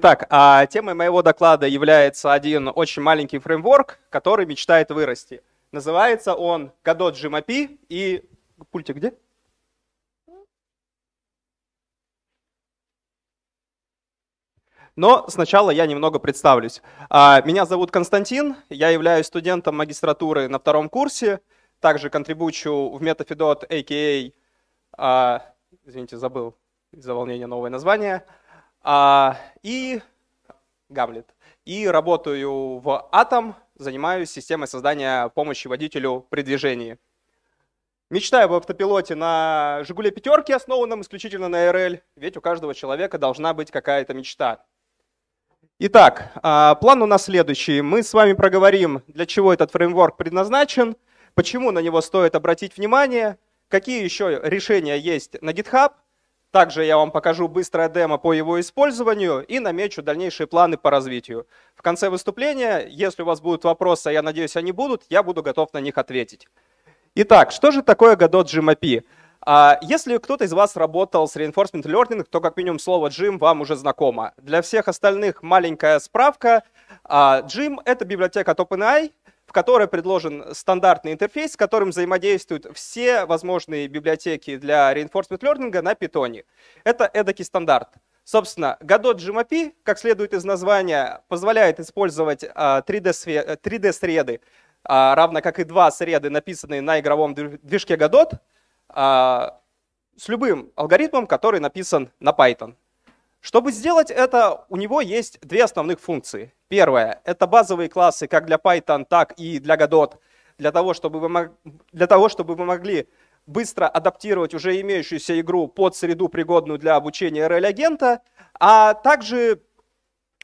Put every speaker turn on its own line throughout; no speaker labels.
Так, а темой моего доклада является один очень маленький фреймворк, который мечтает вырасти. Называется он Godot GMAP и... Пультик где? Но сначала я немного представлюсь. А, меня зовут Константин, я являюсь студентом магистратуры на втором курсе, также контрибучу в Metafedot, a.k.a. А а, извините, забыл из-за волнения новое название – а, и Гамлет. И работаю в Атом, занимаюсь системой создания помощи водителю при движении. Мечтаю об автопилоте на «Жигуле пятерке», основанном исключительно на РЛ, ведь у каждого человека должна быть какая-то мечта. Итак, а, план у нас следующий. Мы с вами проговорим, для чего этот фреймворк предназначен, почему на него стоит обратить внимание, какие еще решения есть на GitHub – также я вам покажу быстрое демо по его использованию и намечу дальнейшие планы по развитию. В конце выступления, если у вас будут вопросы, а я надеюсь, они будут, я буду готов на них ответить. Итак, что же такое Godot GMAP? А, если кто-то из вас работал с Reinforcement Learning, то как минимум слово Jim вам уже знакомо. Для всех остальных маленькая справка. Jim а, — это библиотека от OpenAI, которой предложен стандартный интерфейс, с которым взаимодействуют все возможные библиотеки для reinforcement learning на питоне. Это эдакий стандарт. Собственно, Godot GMP, как следует из названия, позволяет использовать 3D-среды, а, а, равно как и два среды, написанные на игровом движке Godot, а, с любым алгоритмом, который написан на Python. Чтобы сделать это, у него есть две основных функции. Первое. Это базовые классы как для Python, так и для Godot, для того, чтобы вы, для того, чтобы вы могли быстро адаптировать уже имеющуюся игру под среду, пригодную для обучения реагента, а также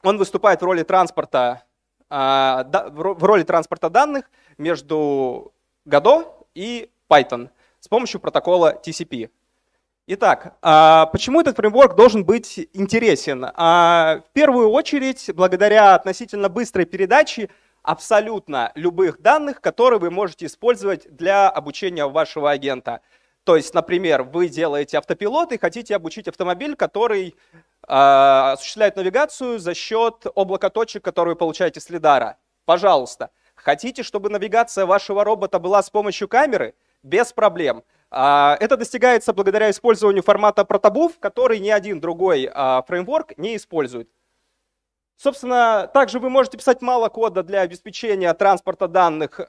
он выступает в роли транспорта, а, в роли транспорта данных между Godot и Python с помощью протокола TCP. Итак, а, почему этот фреймворк должен быть интересен? А, в первую очередь, благодаря относительно быстрой передаче абсолютно любых данных, которые вы можете использовать для обучения вашего агента. То есть, например, вы делаете автопилот и хотите обучить автомобиль, который а, осуществляет навигацию за счет облака точек, которые вы получаете с лидара. Пожалуйста. Хотите, чтобы навигация вашего робота была с помощью камеры? без проблем. А, это достигается благодаря использованию формата протобуф, который ни один другой а, фреймворк не использует. Собственно, также вы можете писать мало кода для обеспечения транспорта данных э,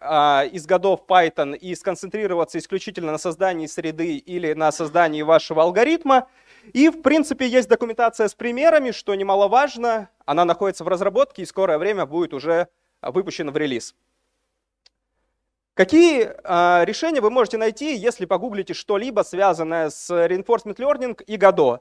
из годов Python и сконцентрироваться исключительно на создании среды или на создании вашего алгоритма. И, в принципе, есть документация с примерами, что немаловажно. Она находится в разработке и в скорое время будет уже выпущена в релиз. Какие э, решения вы можете найти, если погуглите что-либо, связанное с Reinforcement Learning и Gado?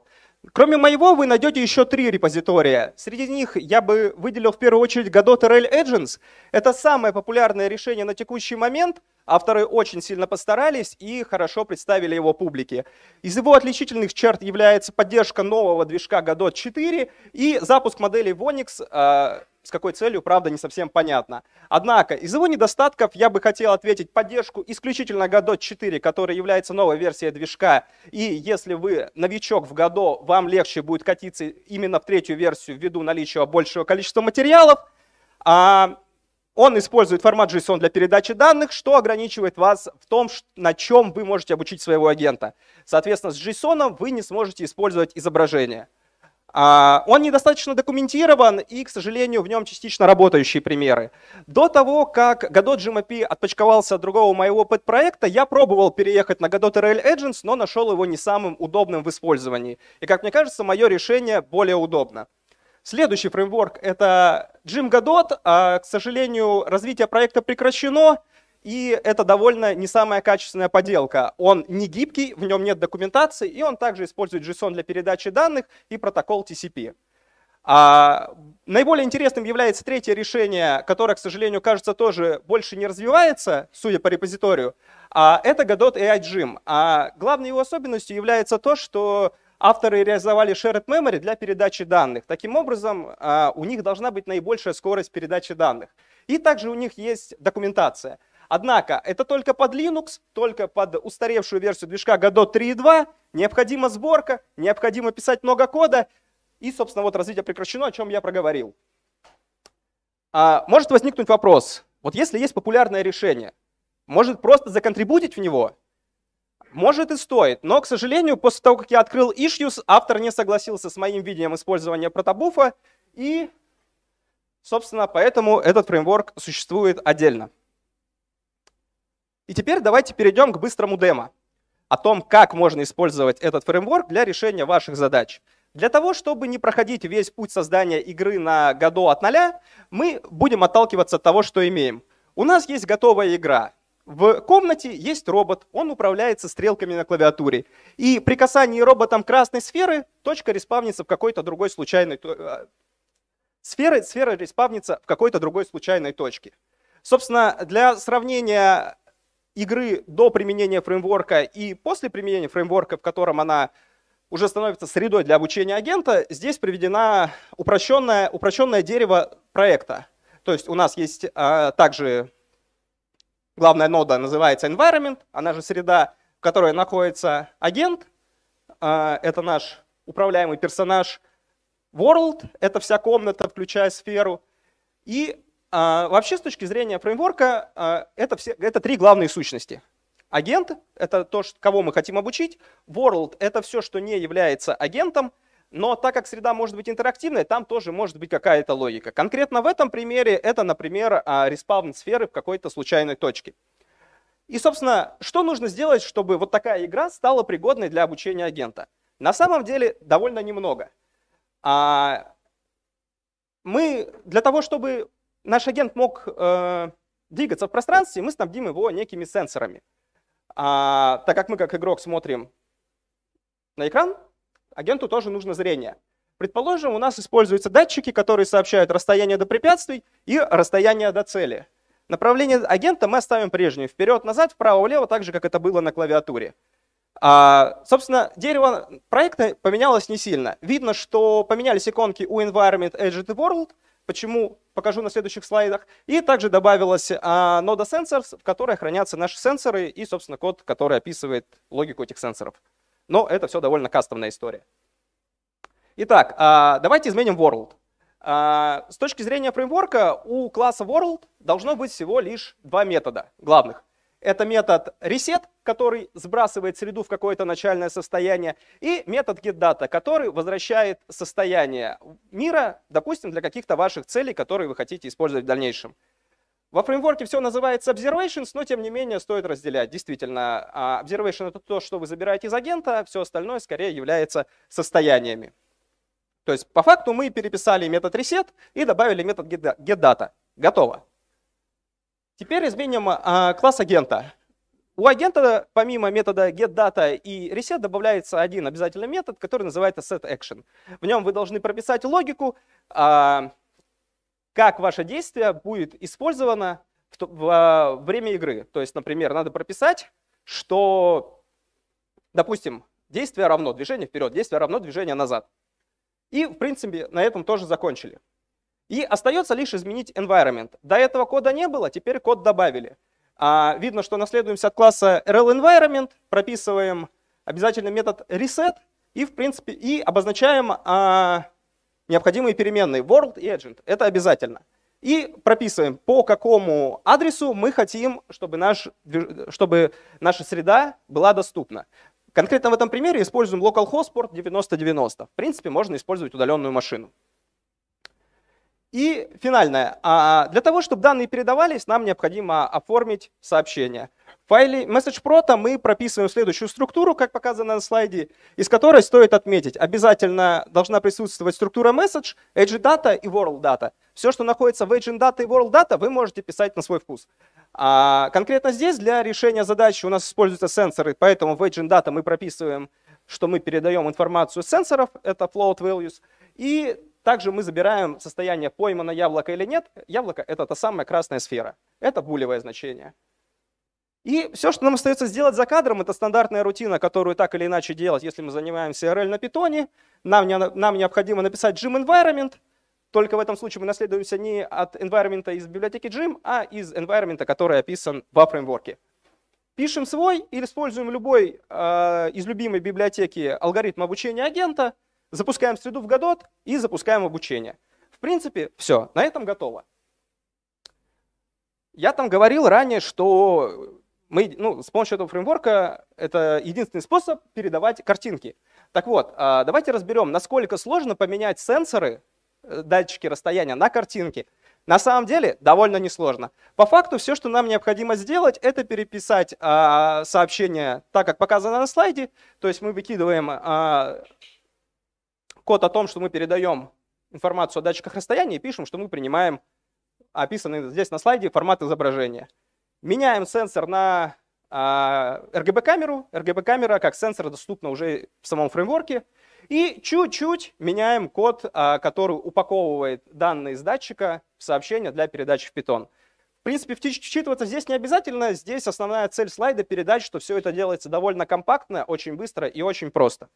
Кроме моего, вы найдете еще три репозитория. Среди них я бы выделил в первую очередь Gado, Rail Agents. Это самое популярное решение на текущий момент — Авторы очень сильно постарались и хорошо представили его публике. Из его отличительных черт является поддержка нового движка Godot 4 и запуск моделей Vonix а, с какой целью, правда, не совсем понятно. Однако, из его недостатков я бы хотел ответить поддержку исключительно Godot 4, которая является новой версией движка. И если вы новичок в Godot, вам легче будет катиться именно в третью версию ввиду наличия большего количества материалов. А он использует формат JSON для передачи данных, что ограничивает вас в том, на чем вы можете обучить своего агента. Соответственно, с JSON вы не сможете использовать изображение. А, он недостаточно документирован и, к сожалению, в нем частично работающие примеры. До того, как Godot GMP отпочковался от другого моего подпроекта, я пробовал переехать на Godot RL Agents, но нашел его не самым удобным в использовании. И, как мне кажется, мое решение более удобно. Следующий фреймворк — это Jim Godot. А, к сожалению, развитие проекта прекращено, и это довольно не самая качественная поделка. Он не гибкий, в нем нет документации, и он также использует JSON для передачи данных и протокол TCP. А, наиболее интересным является третье решение, которое, к сожалению, кажется, тоже больше не развивается, судя по репозиторию. А, это Godot AI Jim. А главной его особенностью является то, что Авторы реализовали shared memory для передачи данных. Таким образом, а, у них должна быть наибольшая скорость передачи данных. И также у них есть документация. Однако, это только под Linux, только под устаревшую версию движка Godot 3.2. Необходима сборка, необходимо писать много кода. И, собственно, вот развитие прекращено, о чем я проговорил. А, может возникнуть вопрос, вот если есть популярное решение, может просто законтрибутить в него – может и стоит, но, к сожалению, после того, как я открыл issues, автор не согласился с моим видением использования протобуфа, и, собственно, поэтому этот фреймворк существует отдельно. И теперь давайте перейдем к быстрому демо о том, как можно использовать этот фреймворк для решения ваших задач. Для того, чтобы не проходить весь путь создания игры на году от нуля, мы будем отталкиваться от того, что имеем. У нас есть готовая игра. В комнате есть робот, он управляется стрелками на клавиатуре. И при касании роботом красной сферы точка респавнится в какой-то другой случайной а, сферы, сфера респавнится в какой-то другой случайной точке. Собственно, для сравнения игры до применения фреймворка и после применения фреймворка, в котором она уже становится средой для обучения агента, здесь приведено упрощенное, упрощенное дерево проекта. То есть у нас есть а, также главная нода называется environment, она же среда, в которой находится агент, а, это наш управляемый персонаж world, это вся комната, включая сферу. И а, вообще с точки зрения фреймворка а, это, все, это три главные сущности. Агент — это то, кого мы хотим обучить. World — это все, что не является агентом — но так как среда может быть интерактивной, там тоже может быть какая-то логика. Конкретно в этом примере это, например, а, респавн сферы в какой-то случайной точке. И, собственно, что нужно сделать, чтобы вот такая игра стала пригодной для обучения агента? На самом деле довольно немного. А, мы для того, чтобы наш агент мог э, двигаться в пространстве, мы снабдим его некими сенсорами. А, так как мы как игрок смотрим на экран, агенту тоже нужно зрение. Предположим, у нас используются датчики, которые сообщают расстояние до препятствий и расстояние до цели. Направление агента мы оставим прежнее. Вперед-назад, вправо-влево, так же, как это было на клавиатуре. А, собственно, дерево проекта поменялось не сильно. Видно, что поменялись иконки у Environment Edge и World, почему покажу на следующих слайдах. И также добавилась а, нода Sensors, в которой хранятся наши сенсоры и, собственно, код, который описывает логику этих сенсоров. Но это все довольно кастомная история. Итак, а, давайте изменим world. А, с точки зрения фреймворка, у класса world должно быть всего лишь два метода главных. Это метод reset, который сбрасывает среду в какое-то начальное состояние, и метод getData, который возвращает состояние мира, допустим, для каких-то ваших целей, которые вы хотите использовать в дальнейшем. Во фреймворке все называется observations, но тем не менее стоит разделять. Действительно, а observation это то, что вы забираете из агента, все остальное скорее является состояниями. То есть по факту мы переписали метод reset и добавили метод getData. Готово. Теперь изменим а, класс агента. У агента помимо метода getData и reset добавляется один обязательный метод, который называется setAction. В нем вы должны прописать логику, а, как ваше действие будет использовано во а, время игры. То есть, например, надо прописать, что, допустим, действие равно движение вперед, действие равно движение назад. И, в принципе, на этом тоже закончили. И остается лишь изменить environment. До этого кода не было, теперь код добавили. А, видно, что наследуемся от класса RL environment, прописываем обязательный метод reset и, в принципе, и обозначаем а, необходимые переменные world и agent. Это обязательно. И прописываем, по какому адресу мы хотим, чтобы, наш, чтобы наша среда была доступна. Конкретно в этом примере используем localhost порт 9090. В принципе, можно использовать удаленную машину. И финальное. А, для того, чтобы данные передавались, нам необходимо оформить сообщение. В файле MessagePro мы прописываем следующую структуру, как показано на слайде, из которой стоит отметить, обязательно должна присутствовать структура Message, Edge Data и World Data. Все, что находится в Edge Data и World Data, вы можете писать на свой вкус. А конкретно здесь для решения задачи у нас используются сенсоры, поэтому в Edge Data мы прописываем, что мы передаем информацию с сенсоров, это float values, и также мы забираем состояние поймано яблоко или нет. Яблоко — это та самая красная сфера. Это булевое значение. И все, что нам остается сделать за кадром, это стандартная рутина, которую так или иначе делать, если мы занимаемся RL на питоне. Нам, не, нам необходимо написать Gym Environment, только в этом случае мы наследуемся не от environment из библиотеки Gym, а из environment, который описан во фреймворке. Пишем свой или используем любой э, из любимой библиотеки алгоритм обучения агента, запускаем среду в Godot и запускаем обучение. В принципе, все, на этом готово. Я там говорил ранее, что мы, ну, с помощью этого фреймворка это единственный способ передавать картинки. Так вот, а, давайте разберем, насколько сложно поменять сенсоры, э, датчики расстояния на картинки. На самом деле довольно несложно. По факту все, что нам необходимо сделать, это переписать а, сообщение так, как показано на слайде. То есть мы выкидываем а, код о том, что мы передаем информацию о датчиках расстояния и пишем, что мы принимаем описанные здесь на слайде формат изображения. Меняем сенсор на а, RGB-камеру. RGB-камера как сенсор доступна уже в самом фреймворке. И чуть-чуть меняем код, а, который упаковывает данные из датчика в сообщение для передачи в Python. В принципе, вчитываться здесь не обязательно. Здесь основная цель слайда — передать, что все это делается довольно компактно, очень быстро и очень просто.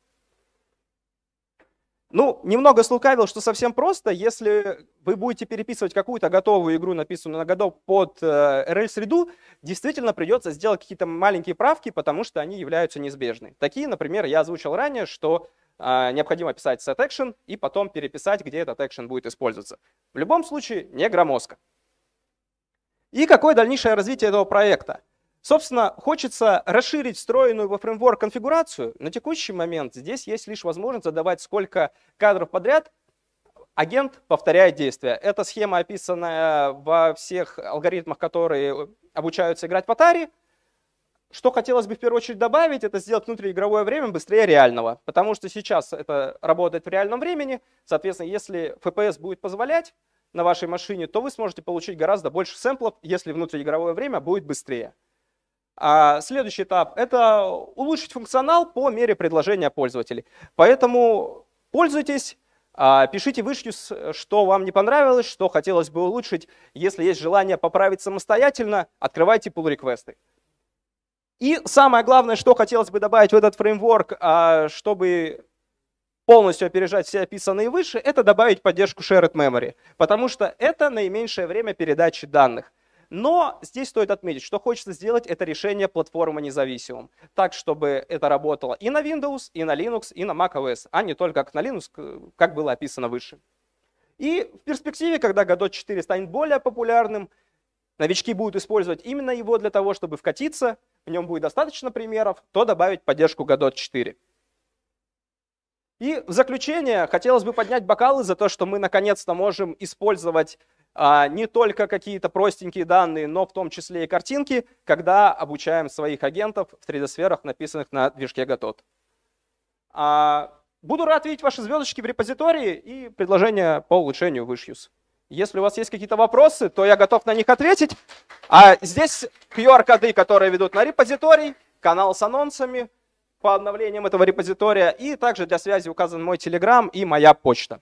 Ну, немного слукавил, что совсем просто. Если вы будете переписывать какую-то готовую игру, написанную на годов под э, RL-среду, действительно придется сделать какие-то маленькие правки, потому что они являются неизбежны. Такие, например, я озвучил ранее, что э, необходимо писать set action и потом переписать, где этот action будет использоваться. В любом случае, не громоздко. И какое дальнейшее развитие этого проекта? Собственно, хочется расширить встроенную во фреймворк конфигурацию. На текущий момент здесь есть лишь возможность задавать сколько кадров подряд агент повторяет действия. Эта схема, описана во всех алгоритмах, которые обучаются играть в Atari. Что хотелось бы в первую очередь добавить, это сделать внутриигровое время быстрее реального, потому что сейчас это работает в реальном времени. Соответственно, если FPS будет позволять на вашей машине, то вы сможете получить гораздо больше сэмплов, если внутриигровое время будет быстрее. А следующий этап – это улучшить функционал по мере предложения пользователей. Поэтому пользуйтесь, а, пишите вышки, что вам не понравилось, что хотелось бы улучшить. Если есть желание поправить самостоятельно, открывайте pull-реквесты. И самое главное, что хотелось бы добавить в этот фреймворк, а, чтобы полностью опережать все описанные выше, это добавить поддержку shared memory, потому что это наименьшее время передачи данных. Но здесь стоит отметить, что хочется сделать это решение платформы независимым, так, чтобы это работало и на Windows, и на Linux, и на macOS, а не только как на Linux, как было описано выше. И в перспективе, когда Godot 4 станет более популярным, новички будут использовать именно его для того, чтобы вкатиться, в нем будет достаточно примеров, то добавить поддержку Godot 4. И в заключение хотелось бы поднять бокалы за то, что мы наконец-то можем использовать а, не только какие-то простенькие данные, но в том числе и картинки, когда обучаем своих агентов в 3D-сферах, написанных на движке Gatot. А, буду рад видеть ваши звездочки в репозитории и предложения по улучшению вышьюс. Если у вас есть какие-то вопросы, то я готов на них ответить. А здесь QR-коды, которые ведут на репозиторий, канал с анонсами – по обновлениям этого репозитория. И также для связи указан мой телеграм и моя почта.